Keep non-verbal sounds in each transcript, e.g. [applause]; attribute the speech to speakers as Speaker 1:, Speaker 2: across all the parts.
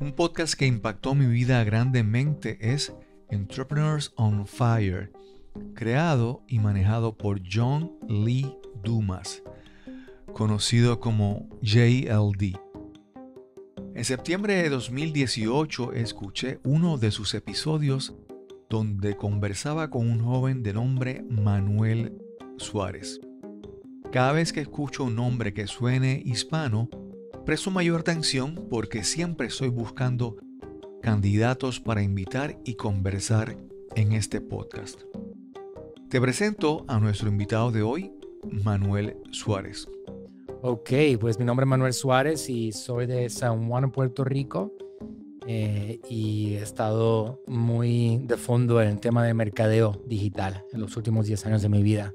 Speaker 1: Un podcast que impactó mi vida grandemente es Entrepreneurs on Fire, creado y manejado por John Lee Dumas, conocido como JLD. En septiembre de 2018 escuché uno de sus episodios donde conversaba con un joven de nombre Manuel Suárez. Cada vez que escucho un nombre que suene hispano, su mayor atención porque siempre estoy buscando candidatos para invitar y conversar en este podcast. Te presento a nuestro invitado de hoy,
Speaker 2: Manuel Suárez. Ok, pues mi nombre es Manuel Suárez y soy de San Juan, Puerto Rico. Eh, y he estado muy de fondo en el tema de mercadeo digital en los últimos 10 años de mi vida.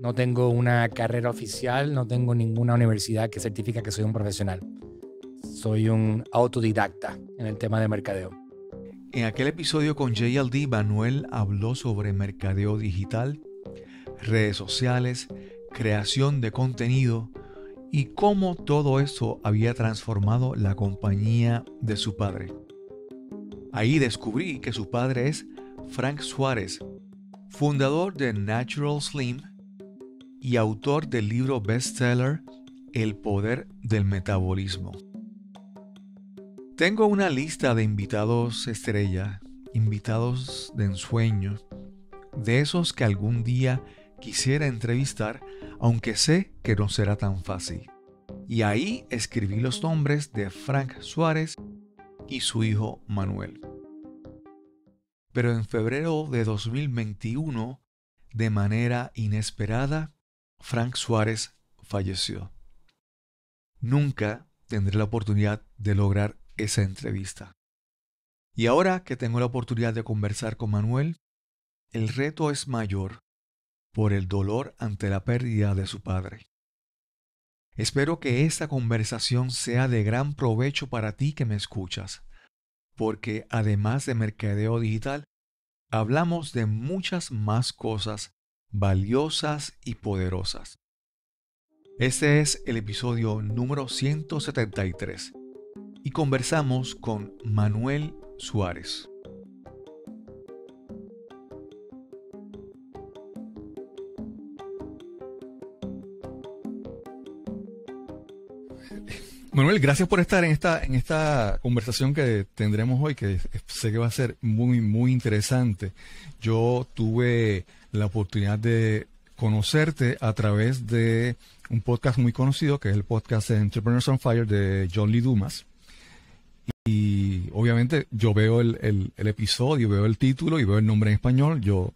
Speaker 2: No tengo una carrera oficial, no tengo ninguna universidad que certifica que soy un profesional. Soy un autodidacta en el tema de mercadeo. En aquel episodio con JLD,
Speaker 1: Manuel habló sobre mercadeo digital, redes sociales, creación de contenido y cómo todo eso había transformado la compañía de su padre. Ahí descubrí que su padre es Frank Suárez, fundador de Natural Slim, y autor del libro bestseller El poder del metabolismo. Tengo una lista de invitados estrella, invitados de ensueño, de esos que algún día quisiera entrevistar, aunque sé que no será tan fácil. Y ahí escribí los nombres de Frank Suárez y su hijo Manuel. Pero en febrero de 2021, de manera inesperada, Frank Suárez falleció. Nunca tendré la oportunidad de lograr esa entrevista. Y ahora que tengo la oportunidad de conversar con Manuel, el reto es mayor por el dolor ante la pérdida de su padre. Espero que esta conversación sea de gran provecho para ti que me escuchas, porque además de mercadeo digital, hablamos de muchas más cosas valiosas y poderosas. Este es el episodio número 173 y conversamos con Manuel Suárez. Manuel, gracias por estar en esta, en esta conversación que tendremos hoy, que sé que va a ser muy, muy interesante. Yo tuve la oportunidad de conocerte a través de un podcast muy conocido, que es el podcast Entrepreneurs on Fire de John Lee Dumas. Y obviamente yo veo el, episodio, veo el título y veo el nombre en español. Yo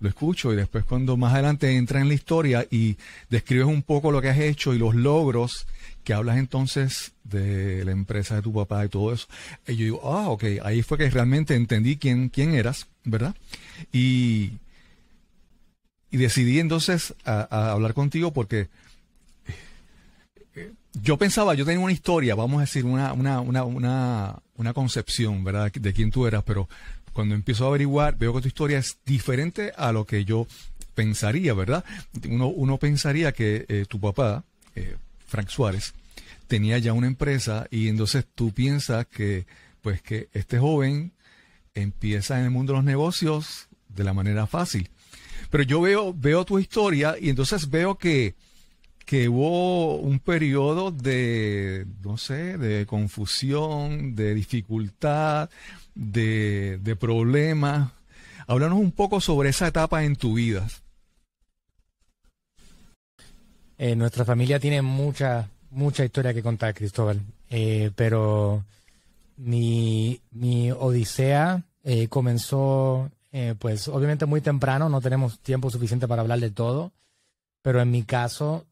Speaker 1: lo escucho y después cuando más adelante entra en la historia y describes un poco lo que has hecho y los logros que hablas entonces de la empresa de tu papá y todo eso. Y eh, yo digo, ah, ok, ahí fue que realmente entendí quién, quién eras, ¿verdad? Y, y decidí entonces a, hablar contigo porque eh, yo pensaba, yo tenía una historia, vamos a decir, una, una, una, una, concepción, ¿verdad? De quién tú eras, pero cuando empiezo a averiguar, veo que tu historia es diferente a lo que yo pensaría, ¿verdad? Uno, pensaría que eh, tu papá, eh, Frank Suárez, tenía ya una empresa y entonces tú piensas que, pues, que este joven empieza en el mundo de los negocios de la manera fácil. Pero yo veo, veo tu historia y entonces veo que, que hubo un periodo de, no sé, de confusión, de dificultad, de, problemas.
Speaker 2: Háblanos un poco sobre esa etapa en tu vida. Eh, nuestra familia tiene mucha, mucha historia que contar, Cristóbal. Eh, pero mi, odisea eh, comenzó, pues obviamente muy temprano, no tenemos tiempo suficiente para hablar de todo. Pero en mi caso,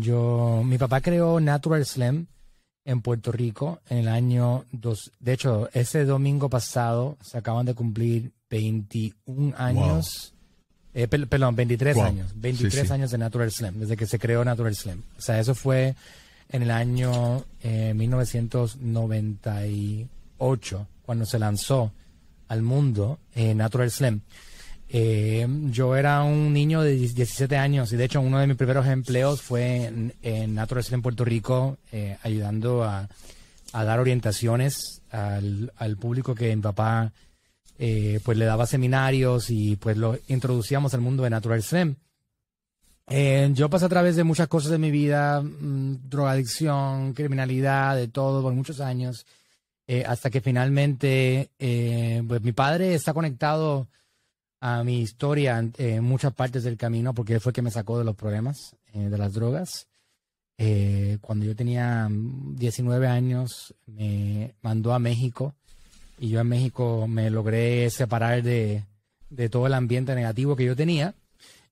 Speaker 2: yo, mi papá creó Natural Slim, en Puerto Rico en el año dos. De hecho, ese domingo pasado se acaban de cumplir 21 años. Eh, perdón, 23 años. 23 años de Natural Slam, desde que se creó Natural Slam. O sea, eso fue en el año 1998, eh, cuando se lanzó al mundo eh, Natural Slam. Eh, yo era un niño de 17 años y de hecho uno de mis primeros empleos fue en, Natural Natural en Puerto Rico, eh, ayudando a, dar orientaciones al, público que mi papá eh, pues le daba seminarios y pues lo introducíamos al mundo de Natural Slam. yo pasé a través de muchas cosas de mi vida, mm, drogadicción, criminalidad, de todo, por muchos años, hasta que finalmente, pues mi padre está conectado a mi historia eh, en muchas partes del camino porque fue que me sacó de los problemas eh, de las drogas. Eh, cuando yo tenía 19 mm, años, me mandó a México y yo en México me logré separar de, todo el ambiente negativo que yo tenía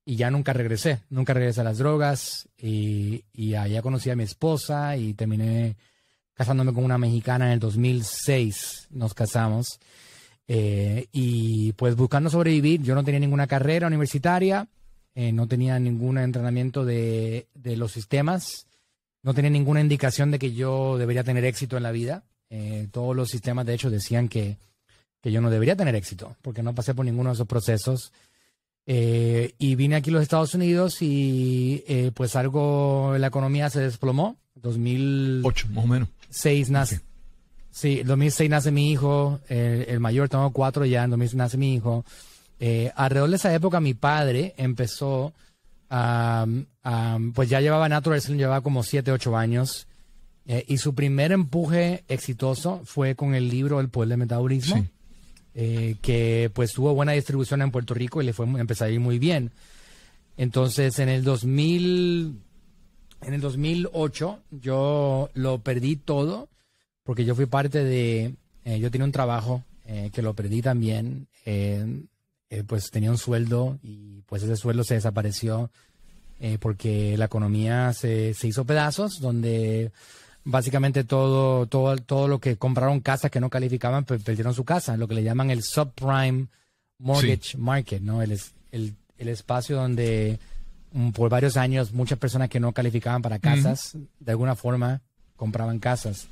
Speaker 2: y ya nunca regresé, nunca regresé a las drogas y, y allá conocí a mi esposa y terminé casándome con una mexicana en el 2006, nos casamos. Eh, y pues buscando sobrevivir, yo no tenía ninguna carrera universitaria, eh, no tenía ningún entrenamiento de, los sistemas, no tenía ninguna indicación de que yo debería tener éxito en la vida. Eh, todos los sistemas, de hecho, decían que, yo no debería tener éxito, porque no pasé por ninguno de esos procesos. y vine aquí a los Estados Unidos y pues algo, la economía se desplomó. 2008, más o menos. Seis, nace. Sí, en 2006 nace mi hijo, el, mayor, tengo cuatro ya, en 2006 nace mi hijo. Eh, alrededor de esa época mi padre empezó pues ya llevaba Natural llevaba como siete, ocho años. Eh, y su primer empuje exitoso fue con el libro El Poder del Metabolismo, eh, que pues tuvo buena distribución en Puerto Rico y le fue empezó a ir muy bien. Entonces en el 2000, en el 2008 yo lo perdí todo porque yo fui parte de, eh, yo tenía un trabajo eh, que lo perdí también, eh, pues tenía un sueldo y pues ese sueldo se desapareció porque la economía se, se, hizo pedazos, donde básicamente todo, todo, todo lo que compraron casas que no calificaban, pues perdieron su casa, lo que le llaman el subprime mortgage market, ¿no? El, el espacio donde mm, por varios años muchas personas que no calificaban para casas, de alguna forma compraban casas.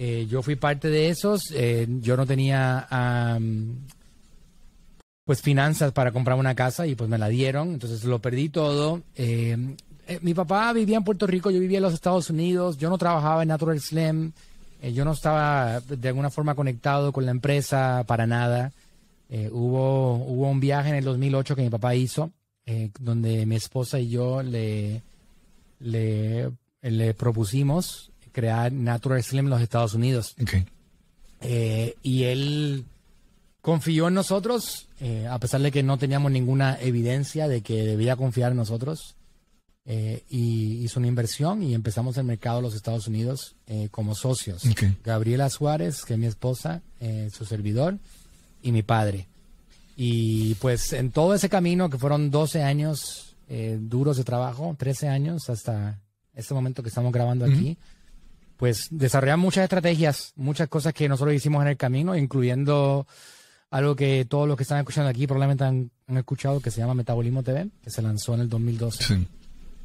Speaker 2: Eh, yo fui parte de esos. Eh, yo no tenía pues finanzas para comprar una casa y pues me la dieron. Entonces lo perdí todo. Eh, mi papá vivía en Puerto Rico, yo vivía en los Estados Unidos. Yo no trabajaba en Natural Slim. yo no estaba de alguna forma conectado con la empresa para nada. hubo, hubo un viaje en el 2008 que mi papá hizo, donde mi esposa y yo le, le propusimos crear Natural Slim en los Estados Unidos. Okay. Eh, y él confió en nosotros, eh, a pesar de que no teníamos ninguna evidencia de que debía confiar en nosotros. Eh, y hizo una inversión y empezamos el mercado de los Estados Unidos eh, como socios. Gabriela Suárez, que es mi esposa, su servidor, y mi padre. Y pues en todo ese camino, que fueron 12 años duros de trabajo, 13 años hasta este momento que estamos grabando aquí, pues desarrollar muchas estrategias, muchas cosas que nosotros hicimos en el camino, incluyendo algo que todos los que están escuchando aquí probablemente han, escuchado, que se llama Metabolismo TV, que se lanzó en el 2012. Sí.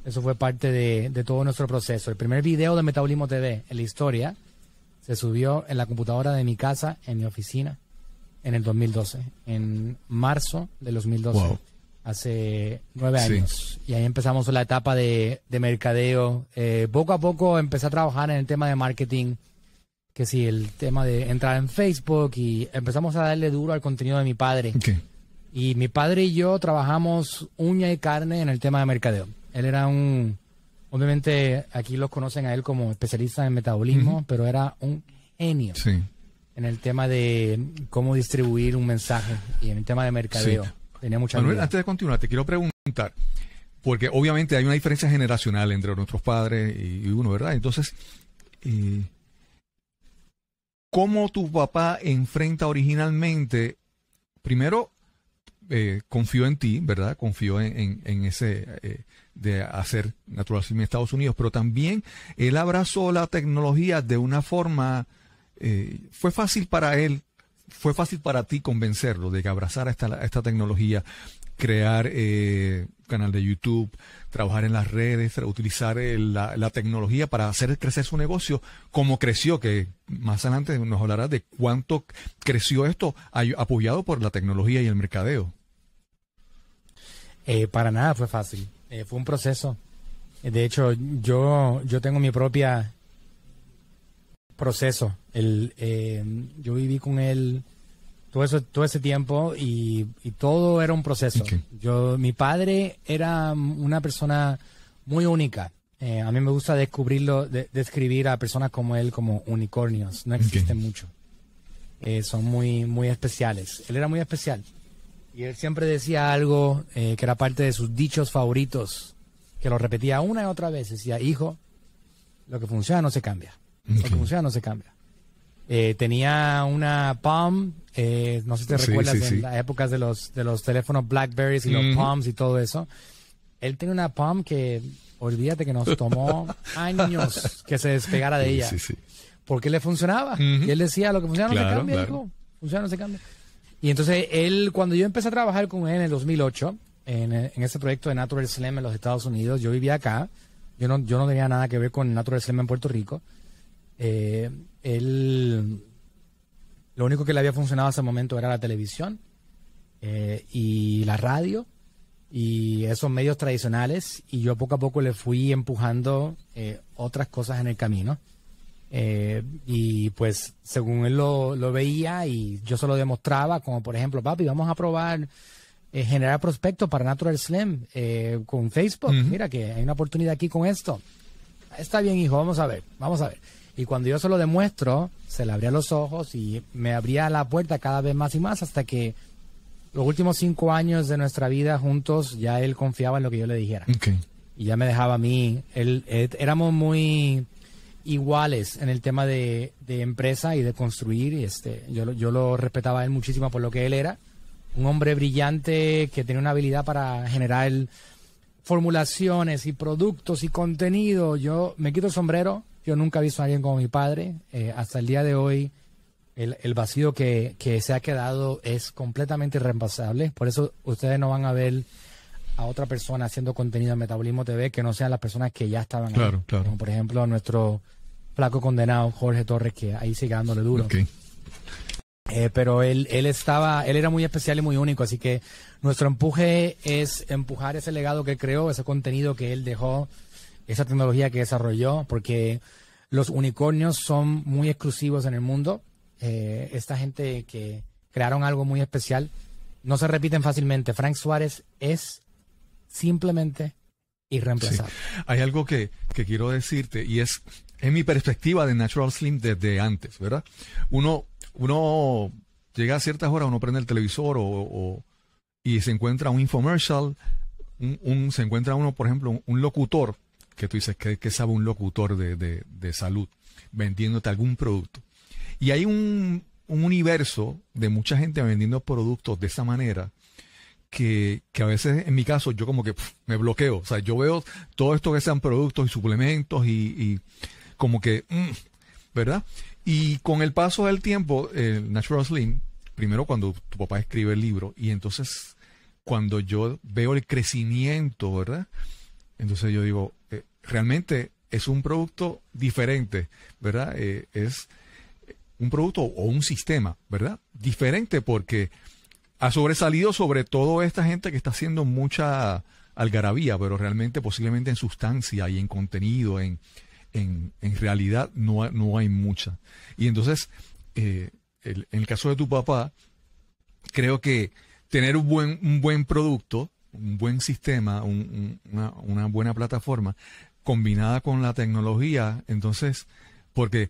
Speaker 2: Eso fue parte de, todo nuestro proceso. El primer video de Metabolismo TV en la historia se subió en la computadora de mi casa, en mi oficina, en el 2012, en marzo del 2012 hace nueve años. Y ahí empezamos la etapa de, de mercadeo. Eh, poco a poco empecé a trabajar en el tema de marketing, que sí, el tema de entrar en Facebook y empezamos a darle duro al contenido de mi padre. Y mi padre y yo trabajamos uña y carne en el tema de mercadeo. Él era un, obviamente aquí los conocen a él como especialista en metabolismo, pero era un genio. Sí. En el tema de cómo distribuir un mensaje y en el tema de mercadeo antes
Speaker 1: de continuar, te quiero preguntar, porque obviamente hay una diferencia generacional entre nuestros padres y, uno, ¿verdad? Entonces, eh, ¿cómo tu papá enfrenta originalmente, primero, eh, confió en ti, ¿verdad? Confió en, ese eh, de hacer naturalismo en Estados Unidos, pero también él abrazó la tecnología de una forma, fue fácil para él ¿Fue fácil para ti convencerlo de que abrazar esta, esta tecnología, crear eh, canal de YouTube, trabajar en las redes, utilizar eh, la, la, tecnología para hacer crecer su negocio, ¿Cómo creció, que más adelante nos hablarás de cuánto creció esto apoyado por la tecnología y el
Speaker 2: mercadeo. Eh, para nada fue fácil, eh, fue un proceso. De hecho, yo, yo tengo mi propia proceso. El, eh, yo viví con él todo, eso, todo ese tiempo y, todo era un proceso. Yo, mi padre era una persona muy única. Eh, a mí me gusta descubrirlo, de, describir a personas como él como unicornios. No existen mucho. Eh, son muy, muy especiales. Él era muy especial. Y él siempre decía algo que era parte de sus dichos favoritos, que lo repetía una y otra vez. Decía, hijo, lo que funciona no se cambia. Lo que funciona no se cambia. Eh, tenía una Palm, eh, no sé si te recuerdas en las épocas de los, de los teléfonos Blackberries y los Palms y todo eso. Él tenía una Palm que, olvídate que nos tomó [laughs] años que se despegara de ella. Porque le funcionaba. Y él decía, lo que funciona no se cambia, funciona no se cambia. Y entonces él, cuando yo empecé a trabajar con él en el 2008, en, en ese proyecto de Natural Slam en los Estados Unidos, yo vivía acá, yo no, yo no tenía nada que ver con Natural Slam en Puerto Rico. Eh, él, lo único que le había funcionado hasta ese momento era la televisión eh, y la radio y esos medios tradicionales y yo poco a poco le fui empujando eh, otras cosas en el camino. Eh, y pues según él lo, veía y yo se lo demostraba, como por ejemplo, papi, vamos a probar generar prospectos para Natural Slim con Facebook. Mira que hay una oportunidad aquí con esto. Está bien, hijo, vamos a ver, vamos a ver. Y cuando yo se lo demuestro, se le abría los ojos y me abría la puerta cada vez más y más hasta que los últimos cinco años de nuestra vida juntos ya él confiaba en lo que yo le dijera. Y ya me dejaba a mí. Él, éramos muy iguales en el tema de, empresa y de construir. este, yo, yo lo respetaba a él muchísimo por lo que él era. Un hombre brillante que tenía una habilidad para generar formulaciones y productos y contenido. Yo me quito el sombrero yo nunca he visto a alguien como mi padre. Eh, hasta el día de hoy, el, vacío que, se ha quedado es completamente irreemplazable. Por eso ustedes no van a ver a otra persona haciendo contenido en Metabolismo TV que no sean las personas que ya estaban ahí. Claro. Como por ejemplo, nuestro flaco condenado Jorge Torres, que ahí sigue dándole duro. Eh, pero él, él estaba, él era muy especial y muy único, así que nuestro empuje es empujar ese legado que creó, ese contenido que él dejó esa tecnología que desarrolló, porque los unicornios son muy exclusivos en el mundo. Eh, esta gente que crearon algo muy especial no se repiten fácilmente. Frank Suárez es simplemente irreemplazable.
Speaker 1: Hay algo que, quiero decirte y es en mi perspectiva de Natural Slim desde antes, ¿verdad? Uno, uno llega a ciertas horas, uno prende el televisor y se encuentra un infomercial, un, se encuentra uno, por ejemplo, un locutor que tú dices, que sabe un locutor de, salud vendiéndote algún producto? Y hay un, universo de mucha gente vendiendo productos de esa manera que, a veces, en mi caso, yo como que me bloqueo. O sea, yo veo todo esto que sean productos y suplementos y, como que, mm, ¿verdad? Y con el paso del tiempo, el Natural Slim, primero cuando tu papá escribe el libro y entonces cuando yo veo el crecimiento, ¿verdad? Entonces yo digo, realmente es un producto diferente, ¿verdad? Eh, es un producto o un sistema, ¿verdad? Diferente porque ha sobresalido sobre todo esta gente que está haciendo mucha algarabía, pero realmente posiblemente en sustancia y en contenido, en, realidad no, no, hay mucha. Y entonces, eh, en el caso de tu papá, creo que tener un buen, un buen producto, un buen sistema, una, una, buena plataforma, combinada con la tecnología, entonces, porque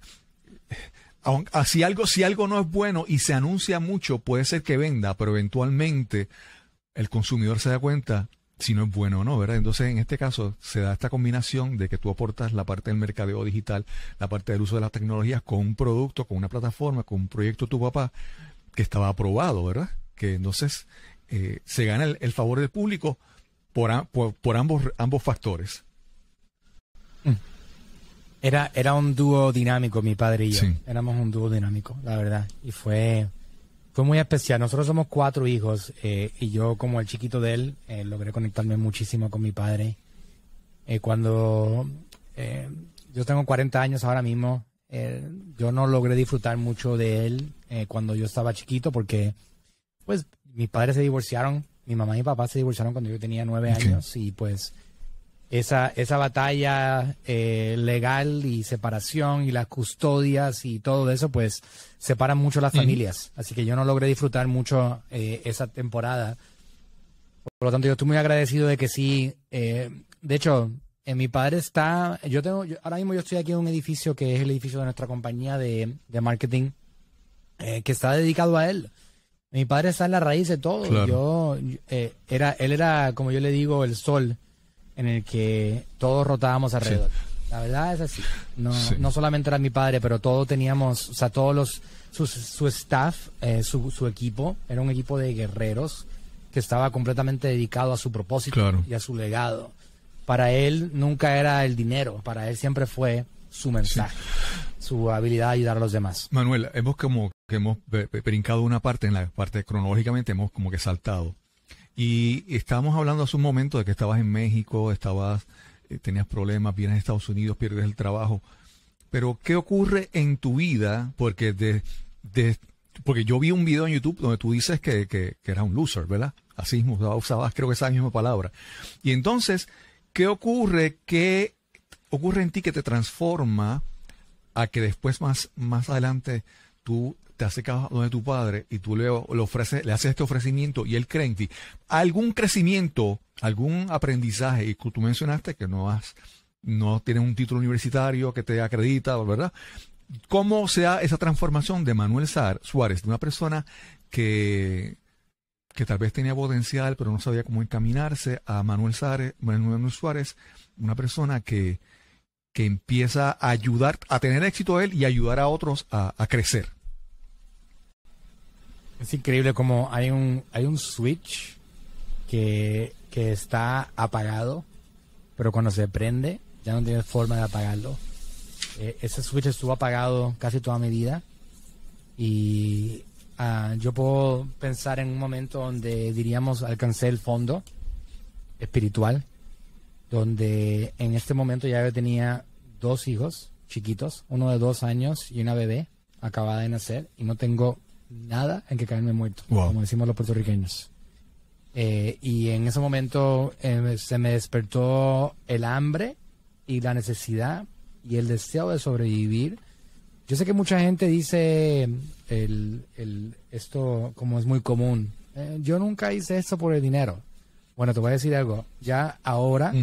Speaker 1: ah, si algo, si algo no es bueno y se anuncia mucho, puede ser que venda, pero eventualmente el consumidor se da cuenta si no es bueno o no, ¿verdad? Entonces, en este caso, se da esta combinación de que tú aportas la parte del mercadeo digital, la parte del uso de las tecnologías con un producto, con una plataforma, con un proyecto tu papá que estaba aprobado, ¿verdad? Que entonces eh, se gana el, favor del público por, por, por ambos, ambos factores.
Speaker 2: Era, era un dúo dinámico, mi padre y yo. Éramos un dúo dinámico, la verdad. Y fue, fue muy especial. Nosotros somos cuatro hijos eh, y yo, como el chiquito de él, eh, logré conectarme muchísimo con mi padre. Eh, cuando yo tengo 40 años ahora mismo, yo no logré disfrutar mucho de él cuando yo estaba chiquito porque, pues, mis padres se divorciaron. Mi mamá y mi papá se divorciaron cuando yo tenía nueve años y, pues, esa, esa batalla eh, legal y separación y las custodias y todo eso, pues separan mucho las familias. Así que yo no logré disfrutar mucho eh, esa temporada. Por lo tanto, yo estoy muy agradecido de que sí. Eh, de hecho, mi padre está. Yo tengo. ahora mismo yo estoy aquí en un edificio que es el edificio de nuestra compañía de, marketing que está dedicado a él. Mi padre está en la raíz de todo. Yo, era, él era, como yo le digo, el sol en el que todos rotábamos alrededor. La verdad es así. No, no solamente era mi padre, pero todos teníamos, o sea, todos los, su, su staff, eh, su, su equipo, era un equipo de guerreros que estaba completamente dedicado a su propósito y a su legado. Para él nunca era el dinero, para él siempre fue su mensaje, su habilidad de ayudar a los demás.
Speaker 1: Manuel, hemos como que hemos eh, eh, brincado una parte, en la parte cronológicamente hemos como que saltado y estábamos hablando hace un momento de que estabas en México, estabas, eh, tenías problemas, vienes a Estados Unidos, pierdes el trabajo. Pero, ¿qué ocurre en tu vida? Porque de, porque yo vi un video en YouTube donde tú dices que, que, eras un loser, ¿verdad? Así usabas, creo que esa misma palabra. Y entonces, ¿qué ocurre? ¿Qué ocurre en ti que te transforma a que después más, más adelante tú te acercas donde tu padre y tú le, le, ofreces, le haces este ofrecimiento y él cree en ti. ¿Algún crecimiento, algún aprendizaje? Y tú mencionaste que no has, no tienes un título universitario que te acredita, ¿verdad? ¿Cómo se da esa transformación de Manuel Suárez, de una persona que, que tal vez tenía potencial, pero no sabía cómo encaminarse, a Manuel, Suárez, Manuel Suárez, una persona que, que empieza a ayudar, a tener éxito él y ayudar a otros a
Speaker 2: crecer? Es increíble como hay un, hay un switch que, está apagado, pero cuando se prende ya no tiene forma de apagarlo. Eh, ese switch estuvo apagado casi toda mi vida y ah, yo puedo pensar en un momento donde diríamos alcancé el fondo espiritual, donde en este momento ya yo tenía dos hijos chiquitos, uno de dos años y una bebé acabada de nacer y no tengo nada en que caerme muerto, como decimos los puertorriqueños. Eh, y en ese momento em, se me despertó el hambre y la necesidad y el deseo de sobrevivir. Yo sé que mucha gente dice el, esto como es muy común. Eh, yo nunca hice esto por el dinero. Bueno, te voy a decir algo. Ya ahora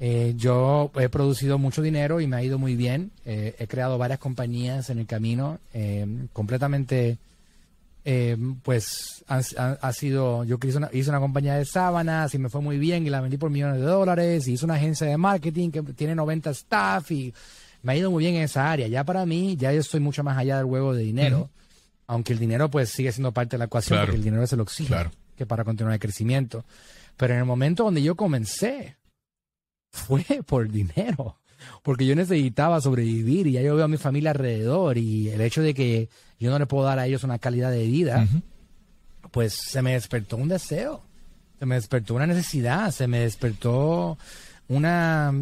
Speaker 2: eh, yo he producido mucho dinero y me ha ido muy bien. he creado varias compañías en el camino em, completamente eh, pues ha, sido, yo hice una, hice una compañía de sábanas y me fue muy bien y la vendí por millones de dólares y hice una agencia de marketing que tiene 90 staff y me ha ido muy bien en esa área. Ya para mí, ya yo estoy mucho más allá del juego de dinero, aunque el dinero pues sigue siendo parte de la ecuación porque el dinero es el oxígeno que para continuar el crecimiento. Pero en el momento donde yo comencé, fue por dinero porque yo necesitaba sobrevivir y ya yo veo a mi familia alrededor y el hecho de que yo no le puedo dar a ellos una calidad de vida, pues se me despertó un deseo, se me despertó una necesidad, se me despertó una,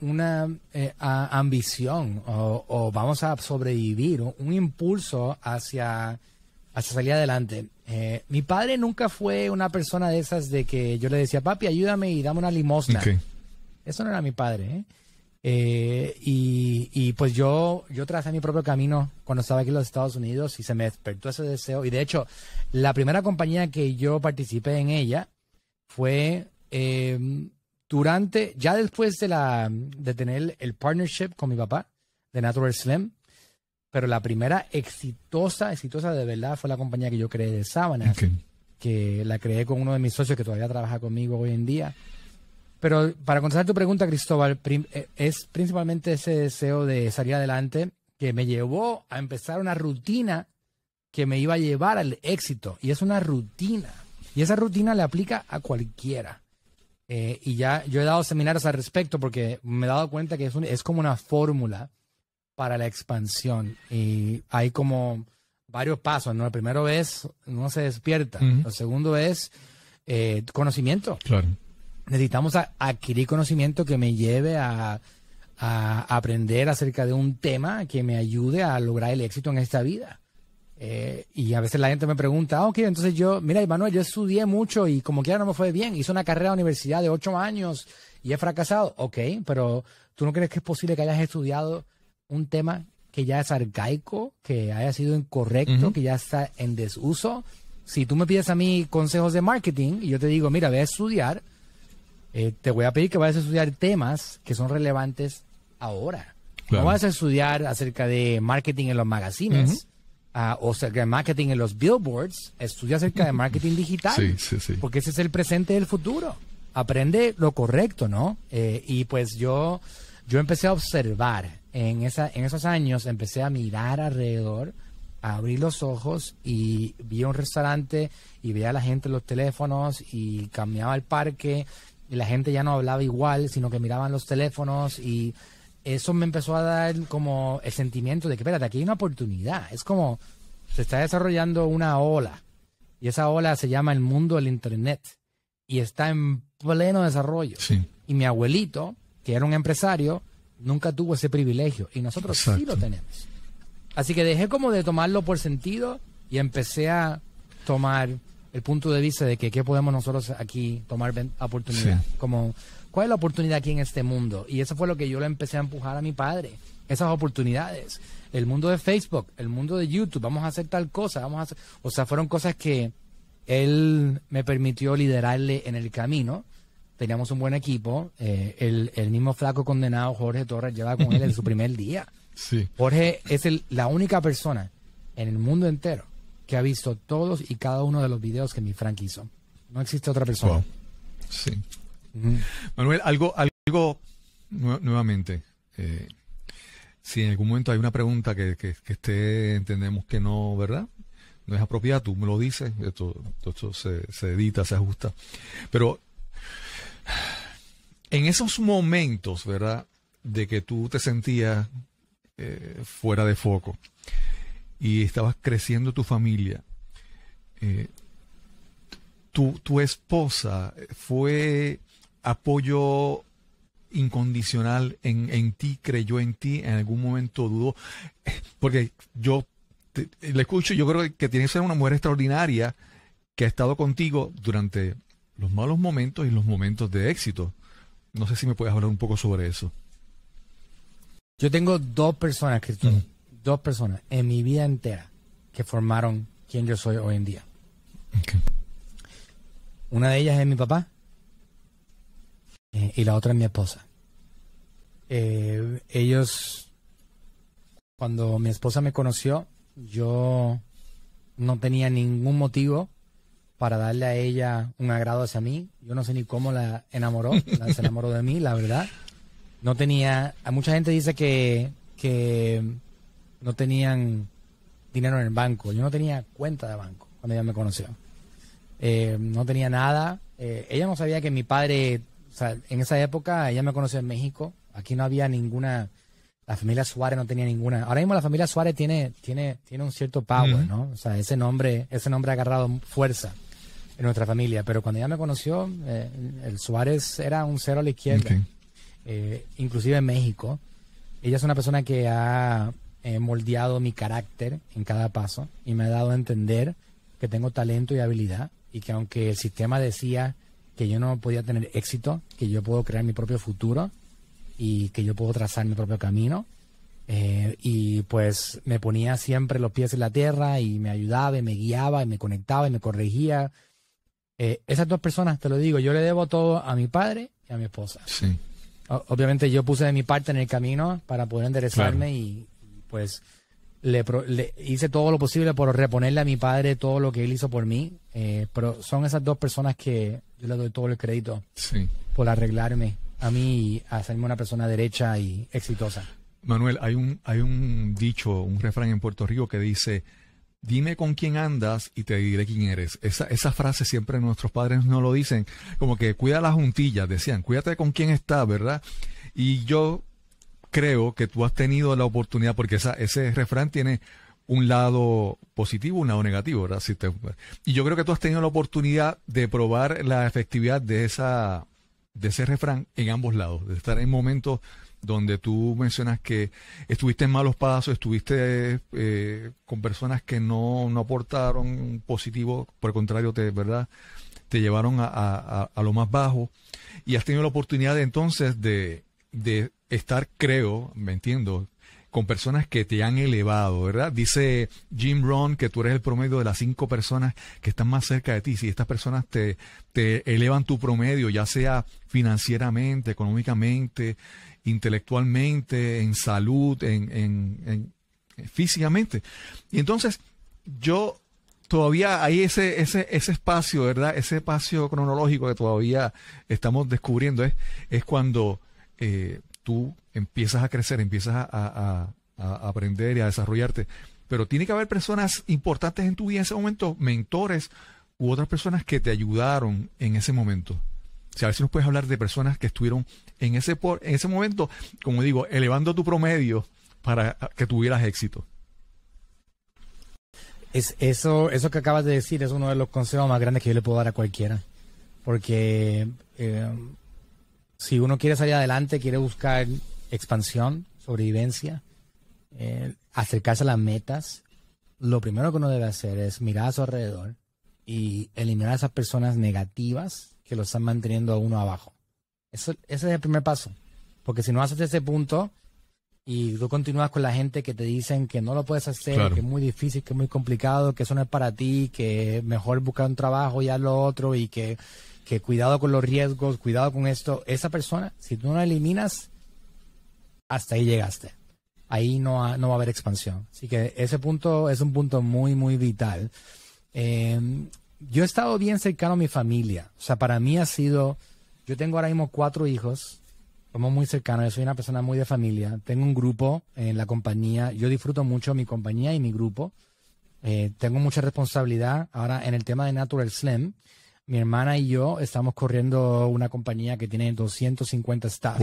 Speaker 2: una eh, ambición o, vamos a sobrevivir, un impulso hacia, salir adelante. Eh, mi padre nunca fue una persona de esas de que yo le decía, papi, ayúdame y dame una limosna. Eso no era mi padre. ¿eh? Eh, y, pues yo, yo tracé mi propio camino cuando estaba aquí en los Estados Unidos y se me despertó ese deseo. Y de hecho, la primera compañía que yo participé en ella fue em, durante, ya después de, la, de tener el partnership con mi papá de Natural Slim, pero la primera exitosa, exitosa de verdad fue la compañía que yo creé de sábanas, que la creé con uno de mis socios que todavía trabaja conmigo hoy en día. Pero para contestar tu pregunta, Cristóbal, eh, es principalmente ese deseo de salir adelante que me llevó a empezar una rutina que me iba a llevar al éxito. Y es una rutina. Y esa rutina le aplica a cualquiera. Eh, y ya yo he dado seminarios al respecto porque me he dado cuenta que es, como una fórmula para la expansión. Y hay como varios pasos, ¿no? El primero es, no se despierta. El segundo es eh, conocimiento. Claro necesitamos adquirir conocimiento que me lleve a, aprender acerca de un tema que me ayude a lograr el éxito en esta vida. Eh, y a veces la gente me pregunta, ah, ok, entonces yo, mira, Manuel, yo estudié mucho y como quiera no me fue bien, hice una carrera de universidad de ocho años y he fracasado. Ok, pero ¿tú no crees que es posible que hayas estudiado un tema que ya es arcaico, que haya sido incorrecto, que ya está en desuso? Si tú me pides a mí consejos de marketing y yo te digo, mira, ve a estudiar eh, te voy a pedir que vayas a estudiar temas que son relevantes ahora. No vas a estudiar acerca de marketing en los magazines. Ah, o acerca de marketing en los billboards, estudia acerca de marketing [laughs] digital, porque ese es el presente y el futuro. Aprende lo correcto, ¿no? Eh, y pues yo, yo empecé a observar en, esa, en esos años, empecé a mirar alrededor, a abrir los ojos y vi un restaurante y veía a la gente en los teléfonos y caminaba al parque y la gente ya no hablaba igual, sino que miraban los teléfonos y eso me empezó a dar como el sentimiento de que, espérate, aquí hay una oportunidad. Es como se está desarrollando una ola y esa ola se llama el mundo del Internet y está en pleno desarrollo. Y mi abuelito, que era un empresario, nunca tuvo ese privilegio y nosotros sí lo tenemos. Así que dejé como de tomarlo por sentido y empecé a tomar el punto de vista de que qué podemos nosotros aquí tomar oportunidad. Como, ¿cuál es la oportunidad aquí en este mundo? Y eso fue lo que yo le empecé a empujar a mi padre, esas oportunidades. El mundo de Facebook, el mundo de YouTube, vamos a hacer tal cosa, vamos a hacer... O sea, fueron cosas que él me permitió liderarle en el camino. Teníamos un buen equipo. Eh, el, el, mismo flaco condenado, Jorge Torres, lleva con él en su [laughs] primer día. Sí. Jorge es la única persona en el mundo entero que ha visto todos y cada uno de los videos que mi Frank hizo. No existe otra persona.
Speaker 1: Manuel, algo, algo nuevamente. Eh, si en algún momento hay una pregunta que, esté, entendemos que no, ¿verdad? No es apropiada, tú me lo dices, esto, esto se, edita, se ajusta. Pero en esos momentos, ¿verdad? De que tú te sentías eh, fuera de foco y estabas creciendo tu familia, eh, tu, esposa fue apoyo incondicional en, ti, creyó en ti, en algún momento dudó, porque yo le escucho, yo creo que tiene que ser una mujer extraordinaria que ha estado contigo durante los malos momentos y los momentos de éxito. No sé si me puedes hablar un poco sobre
Speaker 2: eso. Yo tengo dos personas que dos personas en mi vida entera que formaron quien yo soy hoy en día. Una de ellas es mi papá eh, y la otra es mi esposa. Eh, ellos, cuando mi esposa me conoció, yo no tenía ningún motivo para darle a ella un agrado hacia mí. Yo no sé ni cómo la enamoró, la, se enamoró de mí, la verdad. No tenía, mucha gente dice que, que no tenían dinero en el banco. Yo no tenía cuenta de banco cuando ella me conoció. Eh, no tenía nada. Eh, ella no sabía que mi padre, o sea, en esa época ella me conoció en México. Aquí no había ninguna, la familia Suárez no tenía ninguna. Ahora mismo la familia Suárez tiene, tiene, tiene un cierto power, ¿no? O sea, ese nombre, ese nombre ha agarrado fuerza en nuestra familia. Pero cuando ella me conoció, eh, el Suárez era un cero a la izquierda, inclusive en México. Ella es una persona que ha He moldeado mi carácter en cada paso y me ha dado a entender que tengo talento y habilidad y que aunque el sistema decía que yo no podía tener éxito, que yo puedo crear mi propio futuro y que yo puedo trazar mi propio camino. Eh, y pues me ponía siempre los pies en la tierra y me ayudaba y me guiaba y me conectaba y me corregía. Eh, esas dos personas, te lo digo, yo le debo todo a mi padre y a mi esposa. Sí. obviamente yo puse de mi parte en el camino para poder enderezarme y, pues le, hice todo lo posible por reponerle a mi padre todo lo que él hizo por mí. Eh, pero son esas dos personas que yo le doy todo el crédito por arreglarme a mí y hacerme una persona derecha y exitosa.
Speaker 1: Manuel, hay un, hay un dicho, un refrán en Puerto Rico que dice, dime con quién andas y te diré quién eres. Esa, esa frase siempre nuestros padres no lo dicen, como que cuida las juntillas, decían, cuídate con quién estás, ¿verdad? Y yo creo que tú has tenido la oportunidad, porque esa, ese refrán tiene un lado positivo, un lado negativo, ¿verdad? y yo creo que tú has tenido la oportunidad de probar la efectividad de, esa, de ese refrán en ambos lados, de estar en momentos donde tú mencionas que estuviste en malos pasos, estuviste eh, con personas que no, no, aportaron positivo, por el contrario, te, ¿verdad? te llevaron a, a, lo más bajo y has tenido la oportunidad entonces de, de estar, creo, me entiendo, con personas que te han elevado, ¿verdad? Dice Jim Rohn que tú eres el promedio de las cinco personas que están más cerca de ti. Si estas personas te, te elevan tu promedio, ya sea financieramente, económicamente, intelectualmente, en salud, en, en, físicamente. Y entonces, yo todavía hay ese, ese, ese espacio, ¿verdad? Ese espacio cronológico que todavía estamos descubriendo es, es cuando eh, tú empiezas a crecer, empiezas a, aprender y a desarrollarte. Pero tiene que haber personas importantes en tu vida en ese momento, mentores u otras personas que te ayudaron en ese momento. O sea, a nos puedes hablar de personas que estuvieron en ese, por, en ese momento, como digo, elevando tu promedio para que tuvieras éxito.
Speaker 2: Es, eso, eso que acabas de decir es uno de los consejos más grandes que yo le puedo dar a cualquiera. Porque eh, si uno quiere salir adelante, quiere buscar expansión, sobrevivencia, eh, acercarse a las metas, lo primero que uno debe hacer es mirar a su alrededor y eliminar a esas personas negativas que lo están manteniendo a uno abajo. Eso, ese es el primer paso. Porque si no haces ese punto y tú continúas con la gente que te dicen que no lo puedes hacer, que es muy difícil, que es muy complicado, que eso no es para ti, que mejor buscar un trabajo y a lo otro y que que cuidado con los riesgos, cuidado con esto, esa persona, si tú no la eliminas, hasta ahí llegaste. Ahí no, va a haber expansión. Así que ese punto es un punto muy, muy vital. Em, yo he estado bien cercano a mi familia. O sea, para mí ha sido, yo tengo ahora mismo cuatro hijos, somos muy cercanos, yo soy una persona muy de familia, tengo un grupo en la compañía, yo disfruto mucho mi compañía y mi grupo, eh, tengo mucha responsabilidad ahora en el tema de Natural Slim mi hermana y yo estamos corriendo una compañía que tiene 250 staff.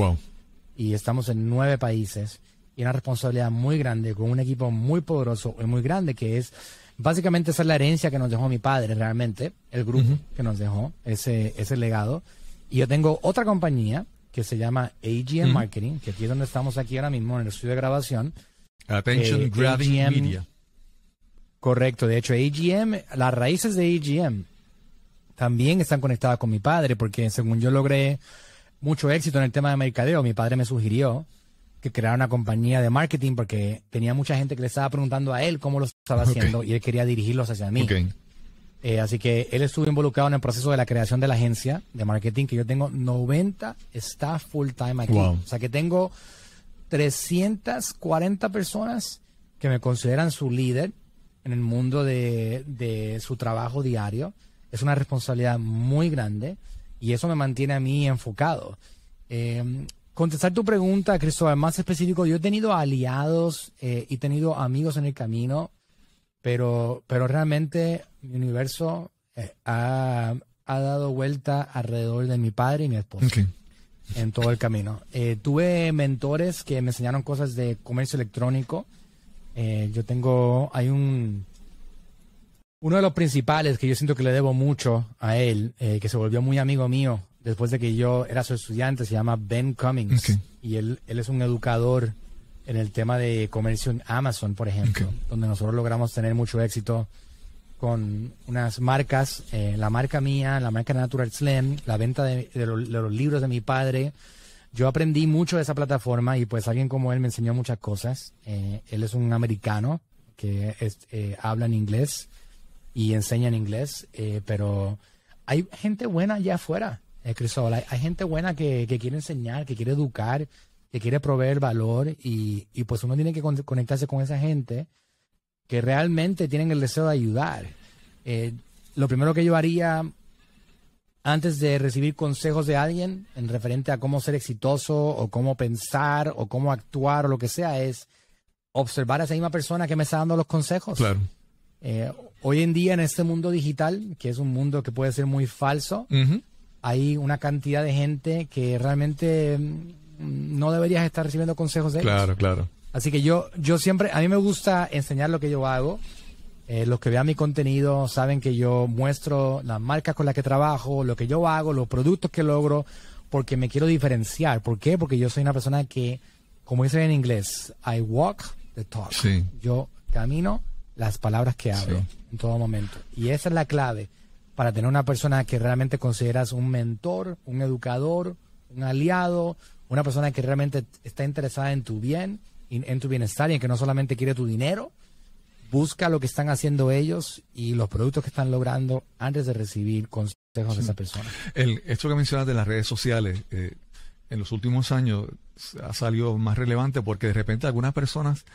Speaker 2: Y estamos en nueve países. Y una responsabilidad muy grande, con un equipo muy poderoso y muy grande, que es básicamente esa es la herencia que nos dejó mi padre realmente, el grupo que nos dejó, ese, ese legado. Y yo tengo otra compañía que se llama AGM Marketing, que aquí es donde estamos aquí ahora mismo, en el estudio de grabación.
Speaker 1: Attention eh, Grabbing Media.
Speaker 2: Correcto, de hecho, AGM, las raíces de AGM también están conectadas con mi padre, porque según yo logré mucho éxito en el tema de mercadeo, mi padre me sugirió que creara una compañía de marketing porque tenía mucha gente que le estaba preguntando a él cómo lo estaba haciendo y él quería dirigirlos hacia mí. Eh, así que él estuvo involucrado en el proceso de la creación de la agencia de marketing, que yo tengo 90 staff full time aquí. O sea que tengo 340 personas que me consideran su líder en el mundo de, de su trabajo diario es una responsabilidad muy grande y eso me mantiene a mí enfocado. Eh, contestar tu pregunta, Cristóbal, más específico, yo he tenido aliados eh, y he tenido amigos en el camino, pero, pero realmente mi universo eh, ha, dado vuelta alrededor de mi padre y mi esposa. En todo el camino. tuve mentores que me enseñaron cosas de comercio electrónico. yo tengo, hay un, uno de los principales que yo siento que le debo mucho a él, eh, que se volvió muy amigo mío después de que yo era su estudiante, se llama Ben Cummings. Y él, es un educador en el tema de comercio en Amazon, por ejemplo, donde nosotros logramos tener mucho éxito con unas marcas, eh, la marca mía, la marca Natural Slam, la venta de, los, libros de mi padre. Yo aprendí mucho de esa plataforma y pues alguien como él me enseñó muchas cosas. Eh, él es un americano que habla en inglés y enseñan inglés, eh, pero hay gente buena allá afuera, eh, Hay, gente buena que, quiere enseñar, que quiere educar, que quiere proveer valor y, pues uno tiene que conectarse con esa gente que realmente tienen el deseo de ayudar. Eh, lo primero que yo haría antes de recibir consejos de alguien en referente a cómo ser exitoso o cómo pensar o cómo actuar o lo que sea es observar a esa misma persona que me está dando los consejos. Claro. Eh, hoy en día en este mundo digital, que es un mundo que puede ser muy falso, hay una cantidad de gente que realmente mm, no deberías estar recibiendo consejos de ellos. Claro, claro. Así que yo, yo siempre, a mí me gusta enseñar lo que yo hago. Eh, los que vean mi contenido saben que yo muestro las marcas con las que trabajo, lo que yo hago, los productos que logro, porque me quiero diferenciar. ¿Por qué? Porque yo soy una persona que, como dicen en inglés, I walk the talk. Sí. Yo camino las palabras que hablo en todo momento. Y esa es la clave para tener una persona que realmente consideras un mentor, un educador, un aliado, una persona que realmente está interesada en tu bien, en tu bienestar y en que no solamente quiere tu dinero. Busca lo que están haciendo ellos y los productos que están logrando antes de recibir consejos de esa persona.
Speaker 1: El, esto que mencionas de las redes sociales, eh, en los últimos años ha salido más relevante porque de repente algunas personas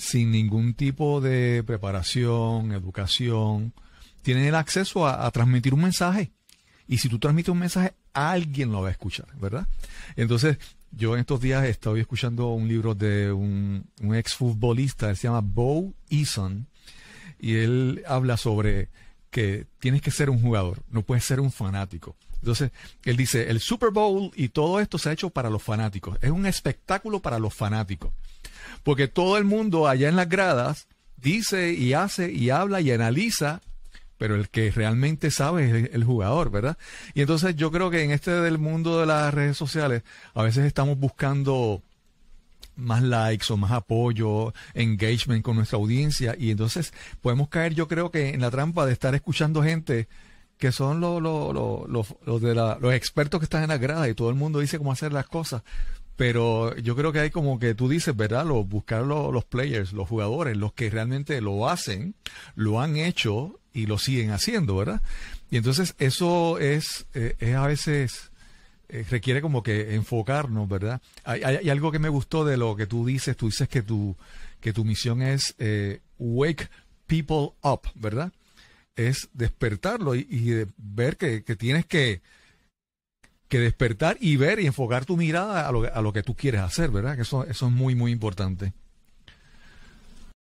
Speaker 1: sin ningún tipo de preparación, educación, tienen el acceso a, transmitir un mensaje. Y si tú transmites un mensaje, alguien lo va a escuchar, ¿verdad? Entonces, yo en estos días estoy escuchando un libro de un, un exfutbolista, él se llama Bo Eason, y él habla sobre que tienes que ser un jugador, no puedes ser un fanático. Entonces, él dice, el Super Bowl y todo esto se ha hecho para los fanáticos, es un espectáculo para los fanáticos porque todo el mundo allá en las gradas dice y hace y habla y analiza, pero el que realmente sabe es el, jugador, ¿verdad? Y entonces yo creo que en este del mundo de las redes sociales, a veces estamos buscando más likes o más apoyo, engagement con nuestra audiencia, y entonces podemos caer, yo creo que en la trampa de estar escuchando gente que son los, de la, los expertos que están en la gradas y todo el mundo dice cómo hacer las cosas, pero yo creo que hay como que tú dices, ¿verdad? buscar los players, los jugadores, los que realmente lo hacen, lo han hecho y lo siguen haciendo, ¿verdad? Y entonces eso es, eh, a veces eh, requiere como que enfocarnos, ¿verdad? Hay, algo que me gustó de lo que tú dices, tú dices que tu, que tu misión es eh, wake people up, ¿verdad? Es despertarlo y, y ver que, que tienes que que despertar y ver y enfocar tu mirada a lo, a lo que tú quieres
Speaker 2: hacer, ¿verdad? Que eso, eso es muy, muy importante.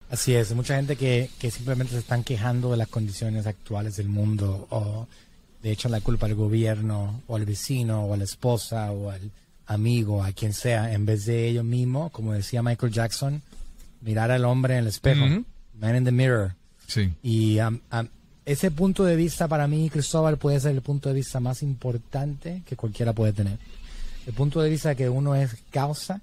Speaker 2: Así es, mucha gente que, que simplemente se están quejando de las condiciones actuales del mundo o de hecho la culpa al gobierno o al vecino o a la esposa o al amigo, a quien sea, en vez de ellos mismos, como decía Michael Jackson, mirar al hombre en el espejo, man in the mirror. Sí. Y a um, um, ese punto de vista para mí, Cristóbal, puede ser el punto de vista más importante que cualquiera puede tener. El punto de vista que uno es causa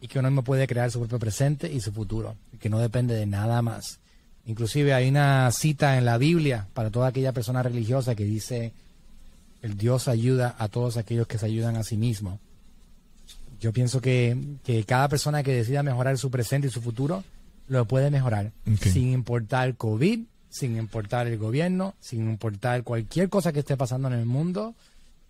Speaker 2: y que uno mismo puede crear su propio presente y su futuro, que no depende de nada más. Inclusive hay una cita en la Biblia para toda aquella persona religiosa que dice, el Dios ayuda a todos aquellos que se ayudan a sí mismo. Yo pienso que, cada persona que decida mejorar su presente y su futuro, lo puede mejorar, sin importar COVID, sin importar el gobierno, sin importar cualquier cosa que esté pasando en el mundo.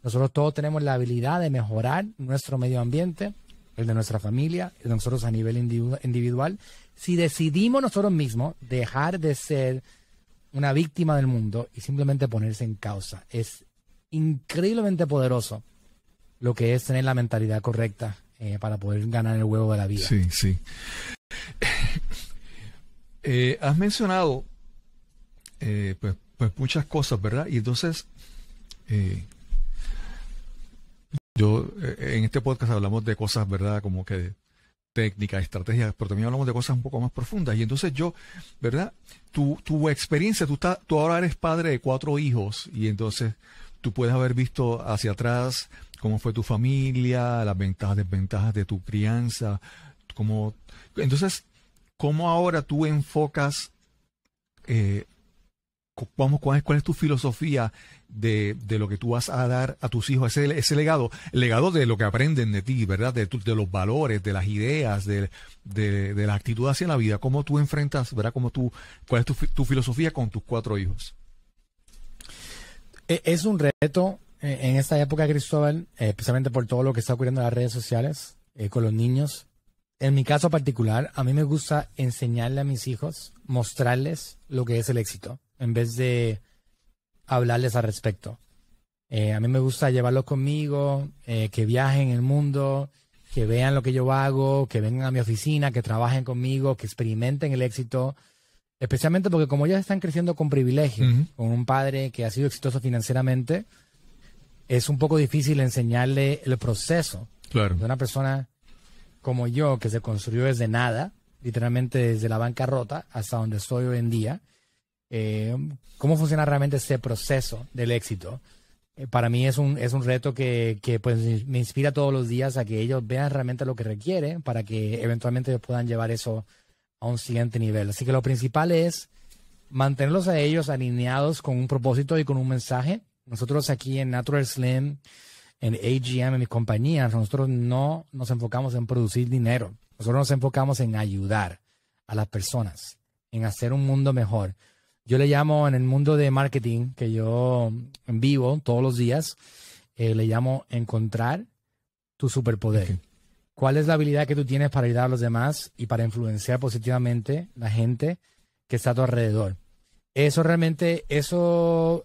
Speaker 2: Nosotros todos tenemos la habilidad de mejorar nuestro medio ambiente, el de nuestra familia, el de nosotros a nivel individual. Si decidimos nosotros mismos dejar de ser una víctima del mundo y simplemente ponerse en causa, es increíblemente poderoso lo que es tener la mentalidad correcta eh, para poder ganar el huevo de la vida. Sí, sí. Eh, has mencionado
Speaker 1: eh, pues, pues, muchas cosas, ¿verdad? Y entonces, eh, yo eh, en este podcast hablamos de cosas, ¿verdad? Como que técnicas, estrategias, pero también hablamos de cosas un poco más profundas. Y entonces yo, ¿verdad? Tu, experiencia, tú, ahora eres padre de cuatro hijos y entonces tú puedes haber visto hacia atrás cómo fue tu familia, las ventajas, desventajas de tu crianza, como... Entonces, ¿cómo ahora tú enfocas eh, vamos, cuál es, tu filosofía de, lo que tú vas a dar a tus hijos, ese, ese legado, legado de lo que aprenden de ti, ¿verdad? De, los valores, de las ideas, de, de, de la actitud hacia la vida, cómo tú enfrentas, ¿verdad? Cómo tú, cuál es tu, filosofía con tus cuatro hijos.
Speaker 2: E, es un reto eh, en esta época, Cristóbal, eh, especialmente por todo lo que está ocurriendo en las redes sociales, eh, con los niños. En mi caso particular, a mí me gusta enseñarle a mis hijos, mostrarles lo que es el éxito en vez de hablarles al respecto. Eh, a mí me gusta llevarlos conmigo, eh, que viajen el mundo, que vean lo que yo hago, que vengan a mi oficina, que trabajen conmigo, que experimenten el éxito. Especialmente porque como ellos están creciendo con privilegio, con un padre que ha sido exitoso financieramente, es un poco difícil enseñarle el proceso de una persona como yo que se construyó desde nada, literalmente desde la bancarrota hasta donde estoy hoy en día. Eh, cómo funciona realmente este proceso del éxito. Eh, para mí es un, es un reto que, que, pues, me inspira todos los días a que ellos vean realmente lo que requiere para que eventualmente puedan llevar eso a un siguiente nivel. Así que lo principal es mantenerlos a ellos alineados con un propósito y con un mensaje. Nosotros aquí en Natural Slim, en AGM, en mis compañías nosotros no nos enfocamos en producir dinero. Nosotros nos enfocamos en ayudar a las personas, en hacer un mundo mejor. Yo le llamo en el mundo de marketing, que yo vivo todos los días, eh, le llamo encontrar tu superpoder. ¿Cuál es la habilidad que tú tienes para ayudar a los demás y para influenciar positivamente la gente que está a tu alrededor? Eso realmente, eso